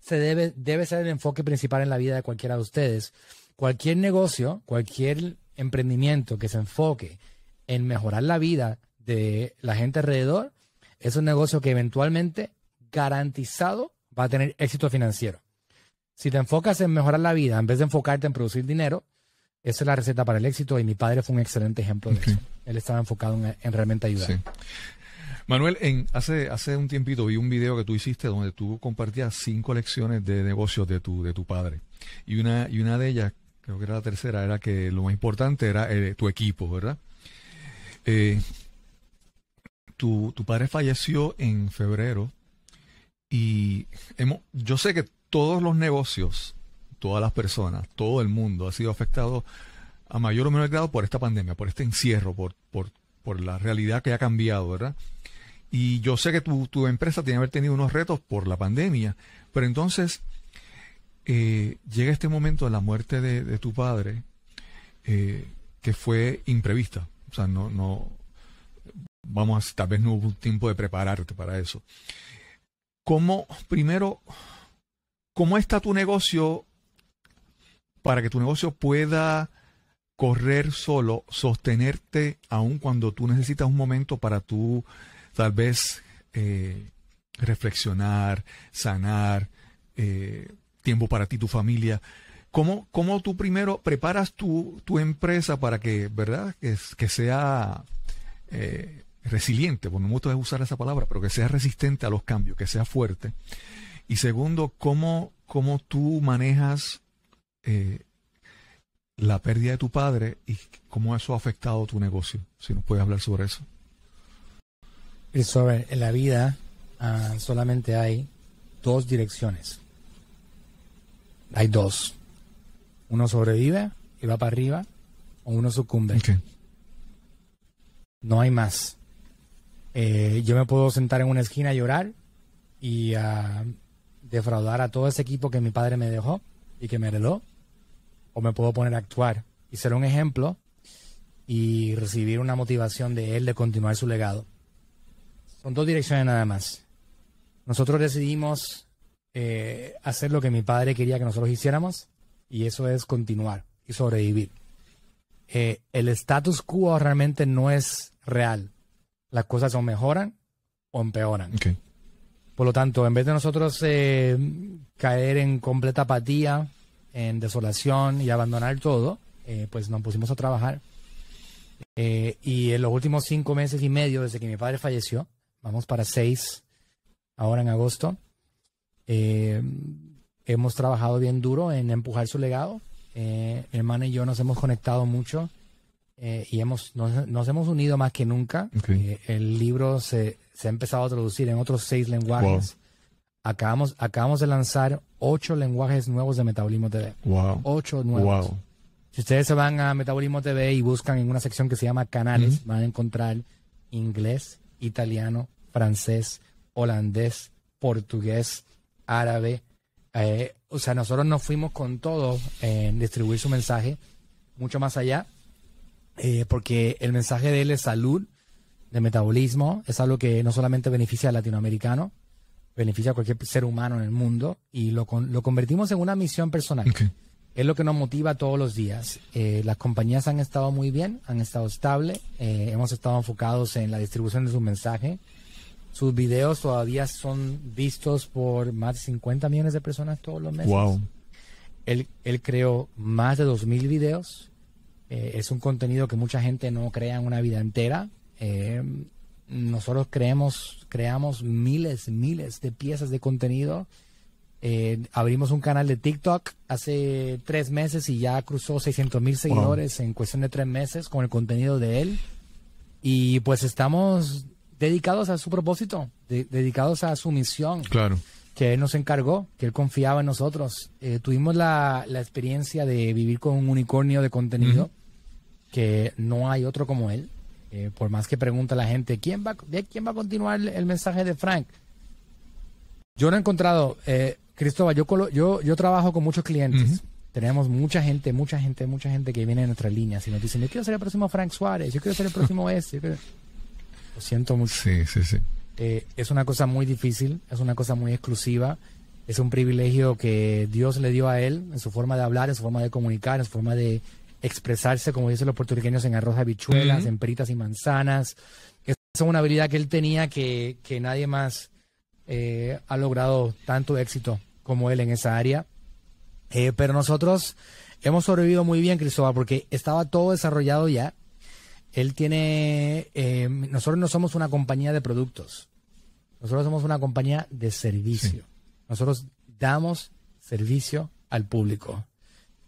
Speaker 2: se debe, debe ser el enfoque principal en la vida de cualquiera de ustedes. Cualquier negocio, cualquier emprendimiento que se enfoque en mejorar la vida de la gente alrededor, es un negocio que eventualmente, garantizado, va a tener éxito financiero. Si te enfocas en mejorar la vida en vez de enfocarte en producir dinero, esa es la receta para el éxito y mi padre fue un excelente ejemplo de eso. Él estaba enfocado en, realmente ayudar.
Speaker 1: Manuel, en, hace, hace un tiempito vi un video que tú hiciste donde tú compartías cinco lecciones de negocios de tu, de tu padre. Y una, y una de ellas, creo que era la tercera, era que lo más importante era eh, tu equipo, ¿verdad? Eh, tu, padre falleció en febrero y hemos, yo sé que todos los negocios, todas las personas, todo el mundo ha sido afectado a mayor o menor grado por esta pandemia, por este encierro, por, por, por la realidad que ha cambiado, ¿verdad? Y yo sé que tu, empresa tiene que haber tenido unos retos por la pandemia, pero entonces eh, llega este momento de la muerte de, tu padre eh, que fue imprevista. O sea, no, no, vamos, tal vez no hubo tiempo de prepararte para eso. ¿Cómo, primero, cómo está tu negocio para que tu negocio pueda correr solo, sostenerte, aun cuando tú necesitas un momento para tú tal vez eh, reflexionar, sanar, eh, tiempo para ti, tu familia. ¿Cómo, cómo tú primero preparas tu, tu, empresa para que, ¿verdad? Que, que sea eh, resiliente, por no mucho gusta usar esa palabra, pero que sea resistente a los cambios, que sea fuerte. Y segundo, cómo, cómo tú manejas eh, la pérdida de tu padre y cómo eso ha
Speaker 2: afectado tu negocio. Si nos puedes hablar sobre eso. Eso, en la vida ah, solamente hay dos direcciones. Hay dos. Uno sobrevive y va para arriba, o uno sucumbe. No hay más. Eh, yo me puedo sentar en una esquina a llorar y ah, defraudar a todo ese equipo que mi padre me dejó y que me heredó. O me puedo poner a actuar y ser un ejemplo y recibir una motivación de él de continuar su legado. Son dos direcciones nada más. Nosotros decidimos eh, hacer lo que mi padre quería que nosotros hiciéramos y eso es continuar y sobrevivir. Eh, el status quo realmente no es real las cosas o mejoran o empeoran. Por lo tanto, en vez de nosotros eh, caer en completa apatía, en desolación y abandonar todo, eh, pues nos pusimos a trabajar. Eh, y en los últimos cinco meses y medio, desde que mi padre falleció, vamos para seis, ahora en agosto, hemos trabajado bien duro en empujar su legado. mi y yo nos hemos conectado mucho eh, y hemos, nos, hemos unido más que nunca. Eh, el libro se, ha empezado a traducir en otros seis lenguajes. Acabamos, acabamos de lanzar ocho lenguajes nuevos de Metabolismo TV. Wow. Ocho nuevos. Si ustedes se van a Metabolismo TV y buscan en una sección que se llama Canales, van a encontrar inglés, italiano, francés, holandés, portugués, árabe. Eh, o sea, nosotros nos fuimos con todo en distribuir su mensaje mucho más allá eh, porque el mensaje de él es salud, de metabolismo, es algo que no solamente beneficia al latinoamericano, beneficia a cualquier ser humano en el mundo y lo, lo convertimos en una misión personal. Es lo que nos motiva todos los días. Eh, las compañías han estado muy bien, han estado estable, eh, hemos estado enfocados en la distribución de su mensaje. Sus videos todavía son vistos por más de 50 millones de personas todos los meses. Él, él creó más de 2.000 videos eh, es un contenido que mucha gente no crea en una vida entera. Eh, nosotros creemos, creamos miles, miles de piezas de contenido. Eh, abrimos un canal de TikTok hace tres meses y ya cruzó 600 mil seguidores en cuestión de tres meses con el contenido de él. Y pues estamos dedicados a su propósito, dedicados a su misión. Claro. Que él nos encargó, que él confiaba en nosotros. tuvimos la, experiencia de vivir con un unicornio de contenido que no hay otro como él. Eh, por más que pregunta la gente, ¿quién va, ¿quién va a continuar el, mensaje de Frank? Yo no he encontrado, eh, Cristóbal, yo, yo, trabajo con muchos clientes. Tenemos mucha gente, mucha gente, mucha gente que viene en nuestra línea. Si nos dicen, yo quiero ser el próximo Frank Suárez, yo quiero ser el próximo [laughs] este. Lo siento mucho. Sí, sí, sí. Eh, es una cosa muy difícil, es una cosa muy exclusiva. Es un privilegio que Dios le dio a él en su forma de hablar, en su forma de comunicar, en su forma de expresarse, como dicen los puertorriqueños, en arroz de habichuelas, en peritas y manzanas. Esa es una habilidad que él tenía que, que nadie más eh, ha logrado tanto éxito como él en esa área. Eh, pero nosotros hemos sobrevivido muy bien, Cristóbal, porque estaba todo desarrollado ya. Él tiene, em, nosotros no somos una compañía de productos, nosotros somos una compañía de servicio. Nosotros damos servicio al público.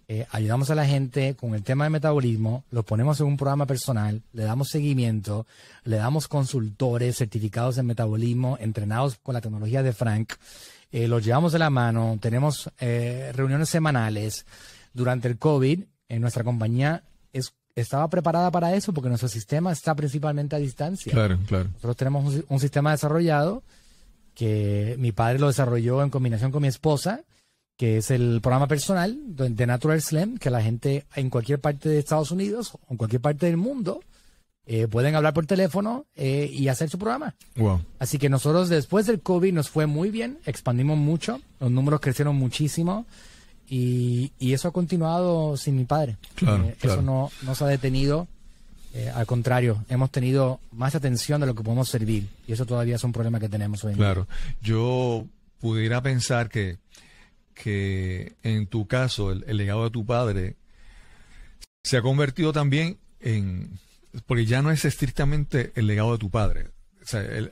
Speaker 2: Eh, ayudamos a la gente con el tema de metabolismo, los ponemos en un programa personal, le damos seguimiento, le damos consultores certificados en metabolismo, entrenados con la tecnología de Frank, eh, los llevamos de la mano, tenemos eh, reuniones semanales. Durante el COVID, en nuestra compañía es, estaba preparada para eso porque nuestro sistema está principalmente a distancia. Claro, claro. Nosotros tenemos un sistema desarrollado que mi padre lo desarrolló en combinación con mi esposa que es el programa personal de Natural Slam, que la gente en cualquier parte de Estados Unidos o en cualquier parte del mundo eh, pueden hablar por teléfono eh, y hacer su programa. Así que nosotros después del COVID nos fue muy bien, expandimos mucho, los números crecieron muchísimo y, eso ha continuado sin mi padre. Eh, eso no, nos ha detenido. al contrario, hemos tenido más atención de lo que podemos servir. Y eso todavía es un problema que tenemos hoy en día.
Speaker 1: Claro. Yo pudiera pensar que que en tu caso el, legado de tu padre se ha convertido también en, porque ya no es estrictamente el legado de tu padre,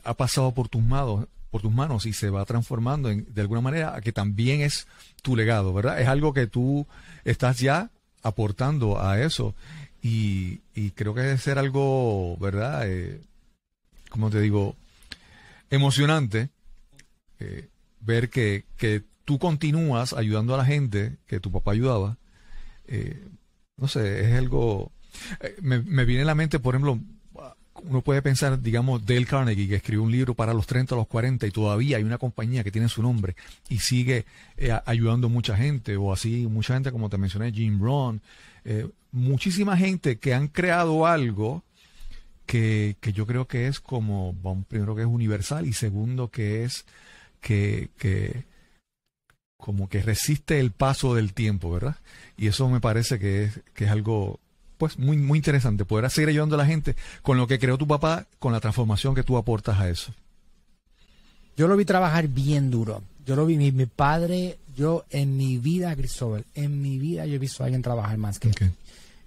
Speaker 1: ha pasado por tus manos, por tus manos y se va transformando de alguna manera a que también es tu legado, ¿verdad? Es algo que tú estás ya aportando a eso y, creo que debe ser algo, ¿verdad? Eh, como te digo, emocionante eh, ver que, que tú continúas ayudando a la gente que tu papá ayudaba, eh, no sé, es algo... Eh, me, viene a la mente, por ejemplo, uno puede pensar, digamos, Dale Carnegie, que escribió un libro para los 30, los 40, y todavía hay una compañía que tiene su nombre y sigue eh, ayudando mucha gente, o así, mucha gente, como te mencioné, Jim Brown, muchísima gente que han creado algo que, yo creo que es como, primero que es universal y segundo que es que, que como que resiste el paso del tiempo, ¿verdad? Y eso me parece que es, que es algo pues muy, muy interesante, poder seguir ayudando a la gente con lo que creó tu papá, con la transformación que tú aportas a eso.
Speaker 2: Yo lo vi trabajar bien duro. Yo lo vi, mi, mi padre, yo en mi vida, Cristóbal, en mi vida yo he visto a alguien trabajar más que él.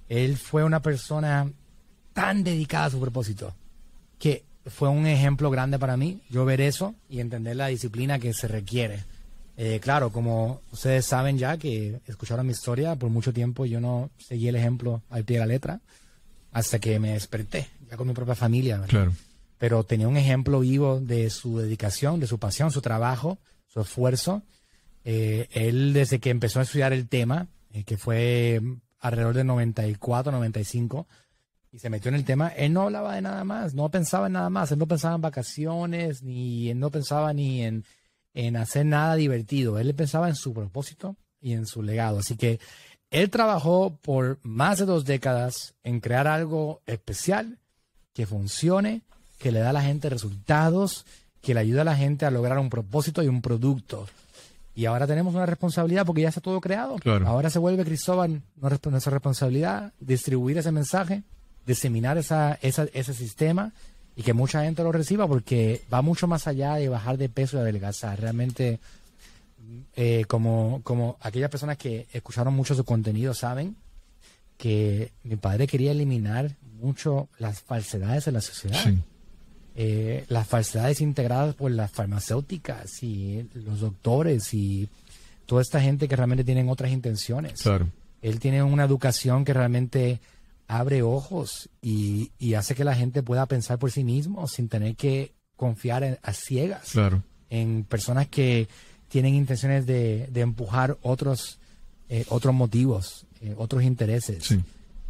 Speaker 2: Él fue una persona tan dedicada a su propósito que fue un ejemplo grande para mí. Yo ver eso y entender la disciplina que se requiere eh, claro, como ustedes saben ya que escucharon mi historia, por mucho tiempo yo no seguí el ejemplo al pie de la letra hasta que me desperté, ya con mi propia familia. Claro. Pero tenía un ejemplo vivo de su dedicación, de su pasión, su trabajo, su esfuerzo. Eh, él, desde que empezó a estudiar el tema, eh, que fue alrededor de 94, 95, y se metió en el tema, él no hablaba de nada más, no pensaba en nada más, él no pensaba en vacaciones, ni no pensaba ni en en hacer nada divertido. Él pensaba en su propósito y en su legado. Así que él trabajó por más de dos décadas en crear algo especial que funcione, que le da a la gente resultados, que le ayuda a la gente a lograr un propósito y un producto. Y ahora tenemos una responsabilidad porque ya está todo creado. Ahora se vuelve Cristóbal nuestra responsabilidad distribuir ese mensaje, diseminar ese sistema y que mucha gente lo reciba porque va mucho más allá de bajar de peso y adelgazar. Realmente, eh, como, como aquellas personas que escucharon mucho su contenido saben que mi padre quería eliminar mucho las falsedades de la sociedad. Eh, las falsedades integradas por las farmacéuticas y los doctores y toda esta gente que realmente tienen otras intenciones. Él tiene una educación que realmente abre ojos y, hace que la gente pueda pensar por sí mismo sin tener que confiar a ciegas en personas que tienen intenciones de, empujar otros, eh, otros motivos, eh, otros intereses.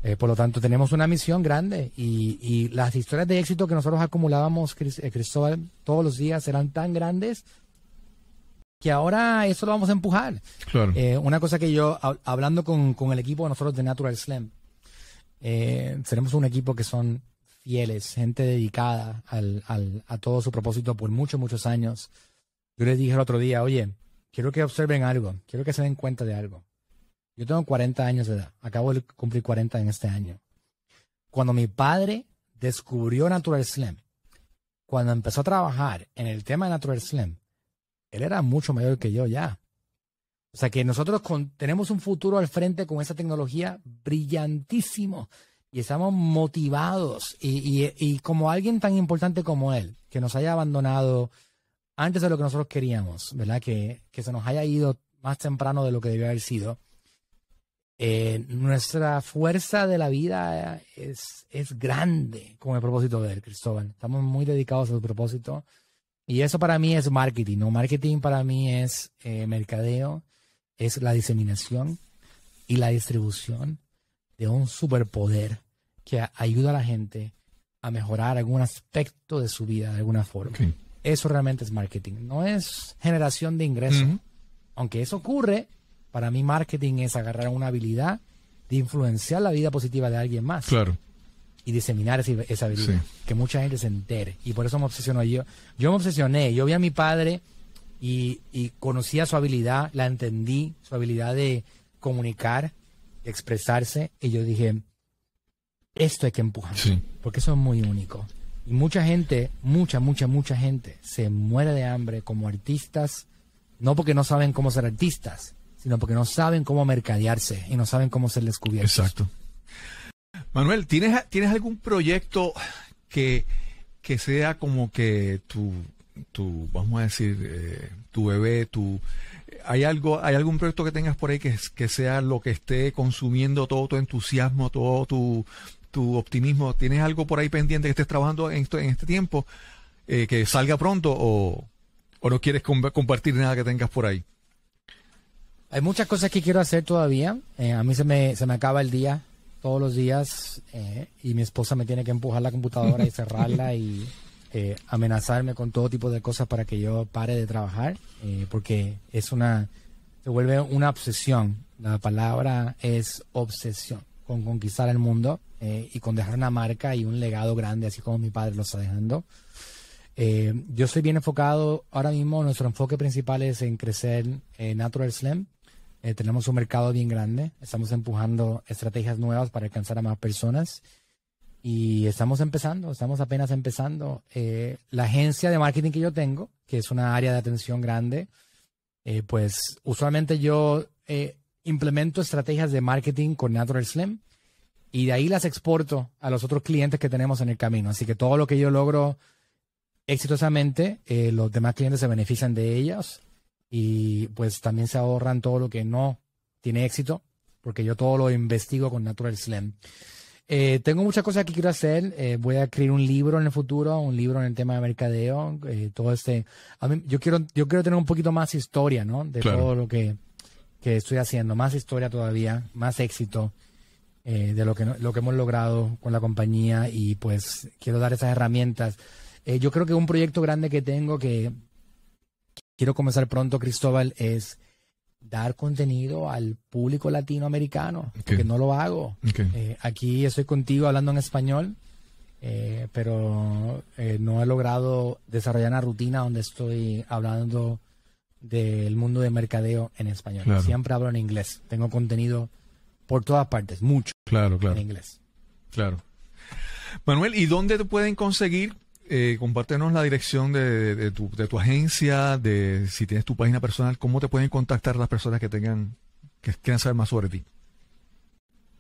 Speaker 2: Eh, por lo tanto, tenemos una misión grande y, las historias de éxito que nosotros acumulábamos, Cristóbal, todos los días eran tan grandes que ahora eso lo vamos a empujar. una cosa que yo, hablando con, con el equipo de nosotros de Natural Slam, eh, tenemos un equipo que son fieles, gente dedicada a todo su propósito por muchos, muchos años. Yo les dije el otro día, oye, quiero que observen algo, quiero que se den cuenta de algo. Yo tengo 40 años de edad, acabo de cumplir 40 en este año. Cuando mi padre descubrió Natural Slim, cuando empezó a trabajar en el tema de Natural Slim, él era mucho mayor que yo ya. O sea que nosotros tenemos un futuro al frente con esa tecnología brillantísimo y estamos motivados. Y, como alguien tan importante como él, que nos haya abandonado antes de lo que nosotros queríamos, ¿verdad? Que, que se nos haya ido más temprano de lo que debió haber sido. Eh, nuestra fuerza de la vida eh, es, es grande con el propósito de él, Cristóbal. Estamos muy dedicados a su propósito. Y eso para mí es marketing, ¿no? Marketing para mí es eh, mercadeo es la diseminación y la distribución de un superpoder que ayuda a la gente a mejorar algún aspecto de su vida de alguna forma. Eso realmente es marketing, no es generación de ingresos. Aunque eso ocurre, para mí marketing es agarrar una habilidad de influenciar la vida positiva de alguien más. Claro. Y diseminar esa, habilidad. Que mucha gente se entere. Y por eso me obsesionó yo. Yo me obsesioné. Yo vi a mi padre y, conocía su habilidad, la entendí, su habilidad de comunicar, expresarse, y yo dije, esto hay que empujar, porque eso es muy único. Y mucha gente, mucha, mucha, mucha gente se muere de hambre como artistas, no porque no saben cómo ser artistas, sino porque no saben cómo mercadearse y no saben cómo ser descubiertos. Exacto.
Speaker 1: Manuel, ¿tienes, ¿tienes algún proyecto que, que sea como que tu tu vamos a decir, eh, tu bebé, tu... ¿Hay, algo, ¿Hay algún proyecto que tengas por ahí que, que sea lo que esté consumiendo todo tu entusiasmo, todo tu, optimismo? ¿Tienes algo por ahí pendiente que estés trabajando en, esto, en este tiempo eh, que salga pronto o, no quieres compartir nada que tengas por ahí?
Speaker 2: Hay muchas cosas que quiero hacer todavía. Eh, a mí se me, se me acaba el día todos los días y mi esposa me tiene que empujar la computadora y cerrarla y eh, amenazarme con todo tipo de cosas para que yo pare de trabajar, eh, porque es una, se vuelve una obsesión. La palabra es obsesión, con conquistar el mundo eh, y con dejar una marca y un legado grande, así como mi padre lo está dejando. yo estoy bien enfocado ahora mismo, nuestro enfoque principal es en crecer Natural Slam. tenemos un mercado bien grande, estamos empujando estrategias nuevas para alcanzar a más personas y estamos empezando, estamos apenas empezando. Eh, la agencia de marketing que yo tengo, que es una área de atención grande, eh, pues usualmente yo eh, implemento estrategias de marketing con Natural Slim y de ahí las exporto a los otros clientes que tenemos en el camino. Así que todo lo que yo logro exitosamente, los demás clientes se benefician de ellas y pues también se ahorran todo lo que no tiene éxito, porque yo todo lo investigo con Natural Slim. Eh, tengo muchas cosas que quiero hacer. Eh, voy a escribir un libro en el futuro, un libro en el tema de mercadeo. Eh, todo este. yo quiero, yo quiero tener un poquito más historia, ¿no? De todo lo que, estoy haciendo. Más historia todavía, más éxito de lo que, lo que hemos logrado con la compañía y pues quiero dar esas herramientas. yo creo que un proyecto grande que tengo que quiero comenzar pronto, Cristóbal, es dar contenido al público latinoamericano, porque que no lo hago. Eh, aquí estoy contigo hablando en español, eh, pero eh, no he logrado desarrollar una rutina donde estoy hablando del mundo de mercadeo en español. Siempre hablo en inglés. Tengo contenido por todas partes, mucho claro, claro. en inglés. Claro.
Speaker 1: Manuel, ¿y dónde te pueden conseguir eh, compártenos la dirección de, tu, agencia, de si tienes tu página personal, cómo te pueden contactar las personas que tengan que quieran saber
Speaker 2: más sobre ti.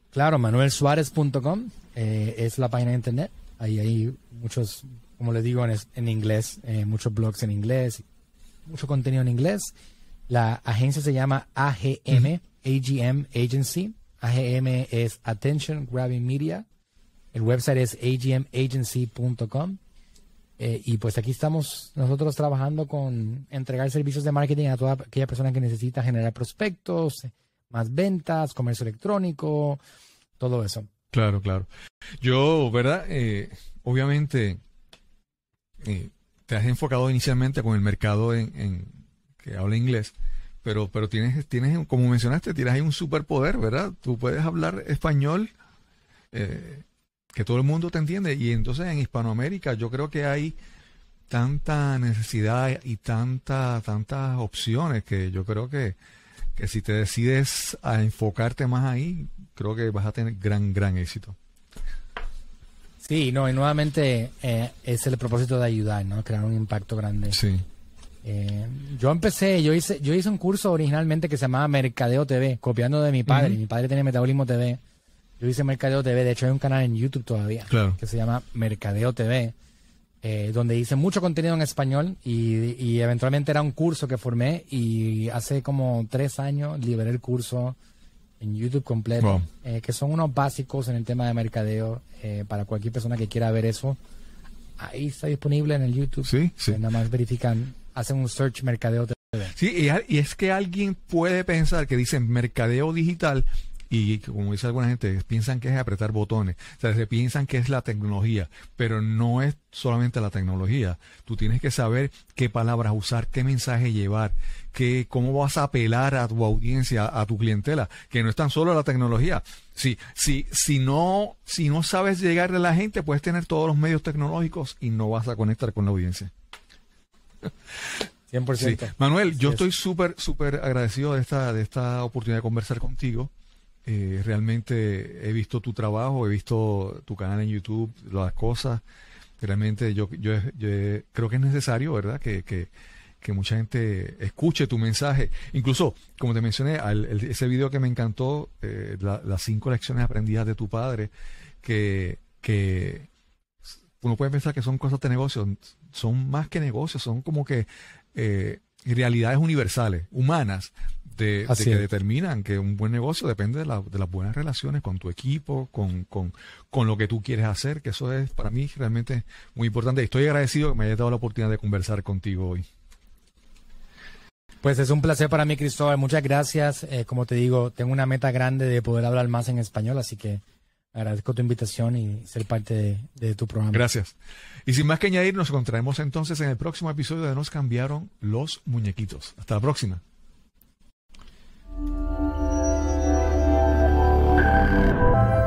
Speaker 2: Claro, manuelsuárez.com eh, es la página de internet. Ahí hay muchos, como les digo, en, inglés, eh, muchos blogs en inglés, mucho contenido en inglés. La agencia se llama AGM, AGM Agency. AGM es Attention Grabbing Media. El website es agmagency.com. Eh, y pues aquí estamos nosotros trabajando con entregar servicios de marketing a toda aquella persona que necesita generar prospectos, más ventas, comercio electrónico, todo eso.
Speaker 1: Claro, claro. Yo, ¿verdad? Eh, obviamente, eh, te has enfocado inicialmente con el mercado en, que habla inglés, pero, pero tienes, tienes, como mencionaste, tienes ahí un superpoder, ¿verdad? Tú puedes hablar español. Eh, que todo el mundo te entiende. Y entonces en Hispanoamérica yo creo que hay tanta necesidad y tanta, tantas opciones que yo creo que, si te decides a
Speaker 2: enfocarte más ahí, creo que vas a tener gran, gran éxito. Sí, no, y nuevamente eh, es el propósito de ayudar, ¿no? Crear un impacto grande. Sí. Eh, yo empecé, yo hice, yo hice un curso originalmente que se llamaba Mercadeo TV, copiando de mi padre. Mi padre tenía Metabolismo TV. Yo hice Mercadeo TV, de hecho hay un canal en YouTube todavía claro. que se llama Mercadeo TV, eh, donde hice mucho contenido en español y, eventualmente era un curso que formé y hace como tres años liberé el curso en YouTube completo, eh, que son unos básicos en el tema de mercadeo eh, para cualquier persona que quiera ver eso. Ahí está disponible en el YouTube. Sí, sí. Nada más verifican, hacen un search mercadeo TV.
Speaker 1: Sí, y, y es que alguien puede pensar que dicen mercadeo digital y como dice alguna gente, piensan que es apretar botones, o sea, piensan que es la tecnología, pero no es solamente la tecnología. Tú tienes que saber qué palabras usar, qué mensaje llevar, qué cómo vas a apelar a tu audiencia, a tu clientela, que no es tan solo la tecnología. Si, si, si no, si no sabes llegar a la gente, puedes tener todos los medios tecnológicos y no vas a conectar con la audiencia.
Speaker 2: 100%. Manuel, yo estoy
Speaker 1: súper, súper agradecido de esta, de esta oportunidad de conversar contigo. Eh, realmente he visto tu trabajo, he visto tu canal en YouTube, las cosas. Realmente yo, yo, creo que es necesario, ¿verdad? Que, mucha gente escuche tu mensaje. Incluso, como te mencioné, ese video que me encantó, eh, las cinco lecciones aprendidas de tu padre, que, que uno puede pensar que son cosas de negocio, son más que negocios, son como que eh, realidades universales, humanas, de, que determinan que un buen negocio depende de, las buenas relaciones con tu equipo, con, lo que tú quieres hacer, que eso es para mí realmente muy importante. Y estoy agradecido que me hayas dado la oportunidad de conversar contigo hoy.
Speaker 2: Pues es un placer para mí, Cristóbal. Muchas gracias. Eh, como te digo, tengo una meta grande de poder hablar más en español, así que agradezco tu invitación y ser parte de, de, tu programa. Gracias. Y sin más que añadir, nos encontraremos entonces en el próximo episodio de Nos cambiaron
Speaker 1: los muñequitos. Hasta la próxima. thank you